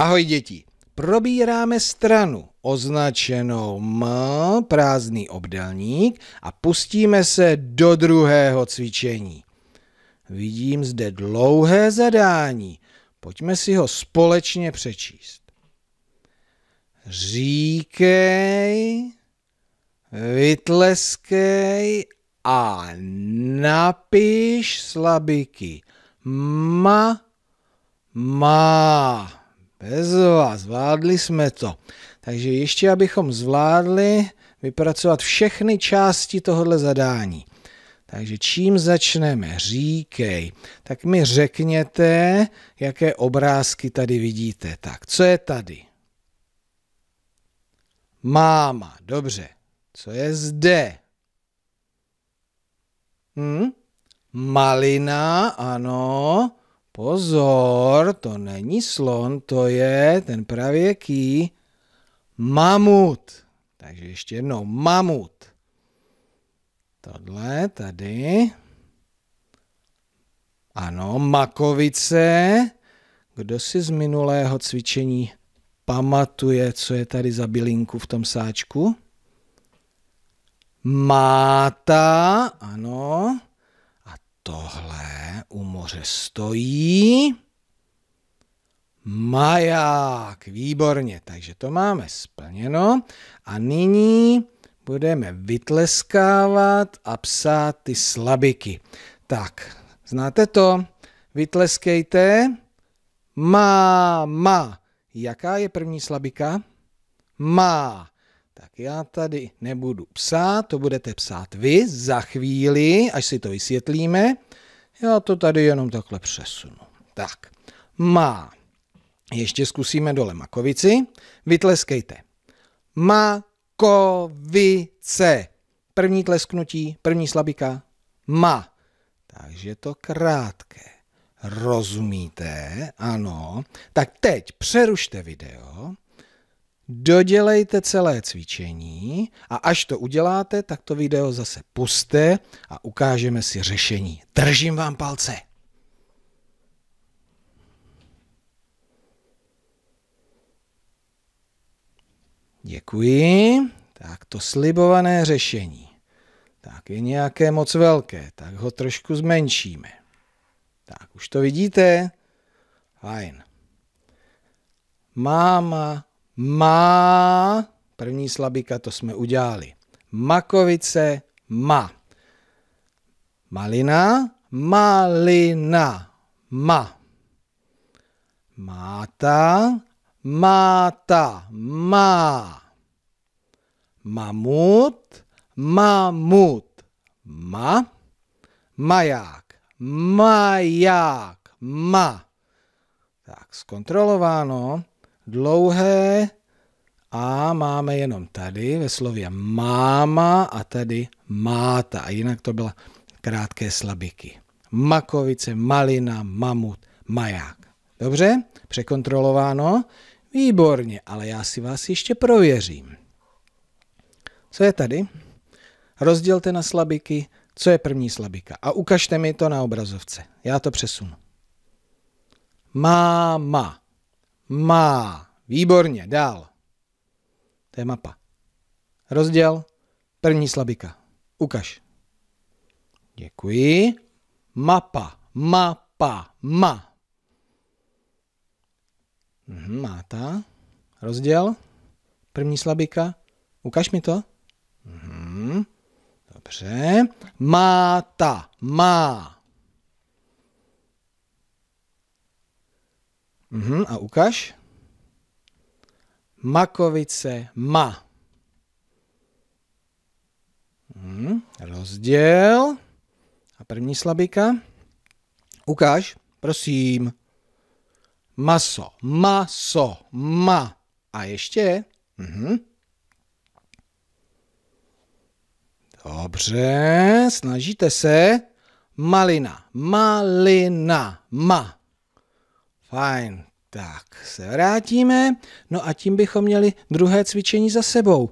Ahoj děti, probíráme stranu označenou M, prázdný obdelník a pustíme se do druhého cvičení. Vidím zde dlouhé zadání, pojďme si ho společně přečíst. Říkej, vytleskej a napiš slabiky. Ma, má. Bez vás, zvládli jsme to. Takže ještě abychom zvládli vypracovat všechny části tohohle zadání. Takže čím začneme? Říkej. Tak mi řekněte, jaké obrázky tady vidíte. Tak, co je tady? Máma, dobře. Co je zde? Hm? Malina, ano. Pozor, to není slon, to je ten pravěký mamut. Takže ještě jednou, mamut. Tohle tady. Ano, makovice. Kdo si z minulého cvičení pamatuje, co je tady za bylinku v tom sáčku? Máta, ano. A tohle u moře stojí. Maják, výborně, takže to máme splněno. A nyní budeme vytleskávat a psát ty slabiky. Tak, znáte to? Vytleskejte. Má, má. Jaká je první slabika? Má. Tak já tady nebudu psát, to budete psát vy za chvíli, až si to vysvětlíme. Já to tady jenom takhle přesunu. Tak, má. Ještě zkusíme dole makovici. Vytleskejte. Makovice. První tlesknutí, první slabika. Ma. Takže to krátké. Rozumíte? Ano. Tak teď přerušte video dodělejte celé cvičení a až to uděláte, tak to video zase puste a ukážeme si řešení. Držím vám palce! Děkuji. Tak to slibované řešení. Tak je nějaké moc velké, tak ho trošku zmenšíme. Tak už to vidíte? Fajn. Máma má, první slabika, to jsme udělali. Makovice má. Malina, malina, ma. Máta, máta, má. Mamut, mamut, ma. Maják, maják, ma. Tak, zkontrolováno dlouhé a máme jenom tady ve slově máma a tady máta. A jinak to byla krátké slabiky. Makovice, malina, mamut, maják. Dobře? Překontrolováno? Výborně, ale já si vás ještě prověřím. Co je tady? Rozdělte na slabiky, co je první slabika. A ukažte mi to na obrazovce. Já to přesunu. Máma. Má. Výborně, dál. To je mapa. Rozděl. První slabika. Ukaž. Děkuji. Mapa, mapa, ma. Mhm, máta. Rozděl. První slabika. Ukaž mi to. Mhm, dobře. Máta, má. Mhm, a ukaž. Makovice ma. Mhm, rozděl. A první slabika. Ukaž, prosím. Maso, maso, ma. A ještě. Mhm. Dobře, snažíte se. Malina, malina, ma. Fajn, tak se vrátíme, no a tím bychom měli druhé cvičení za sebou.